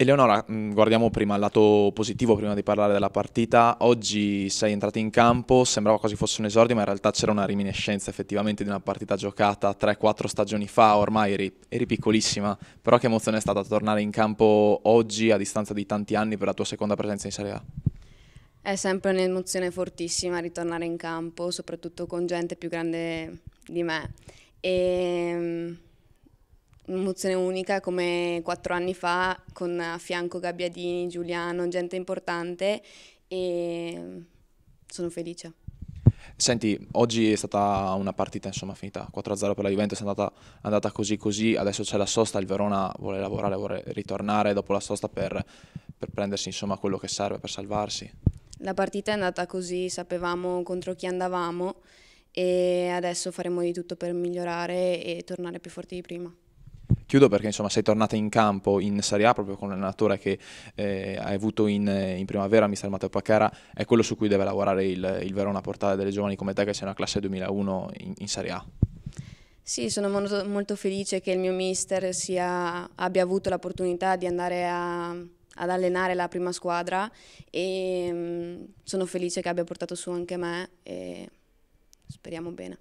Eleonora, mm, guardiamo prima il lato positivo, prima di parlare della partita. Oggi sei entrata in campo, sembrava quasi fosse un esordio, ma in realtà c'era una reminiscenza effettivamente di una partita giocata 3-4 stagioni fa, ormai eri, eri, piccolissima, però che emozione è stata tornare in campo oggi a distanza di tanti anni per la tua seconda presenza in Serie A? È sempre un'emozione fortissima ritornare in campo, soprattutto con gente più grande di me. E ehm, Mozione unica come quattro anni fa con a fianco Gabbiadini, Giuliano, gente importante e sono felice. Senti, oggi è stata una partita insomma finita 4-0 per la Juventus, è andata, andata così così, adesso c'è la sosta, il Verona vuole lavorare, vuole ritornare dopo la sosta per, per prendersi insomma quello che serve per salvarsi. La partita è andata così, sapevamo contro chi andavamo e adesso faremo di tutto per migliorare e tornare più forti di prima. Chiudo perché insomma sei tornata in campo in Serie A proprio con l'allenatore che eh, hai avuto in, in primavera, mister Matteo Paccara, è quello su cui deve lavorare il, il Verona a portare delle giovani come te che c'è una classe 2001 in, in Serie A. Sì, sono molto, molto, felice che il mio mister sia, abbia avuto l'opportunità di andare a, ad allenare la prima squadra e mh, mm, sono felice che abbia portato su anche me e speriamo bene.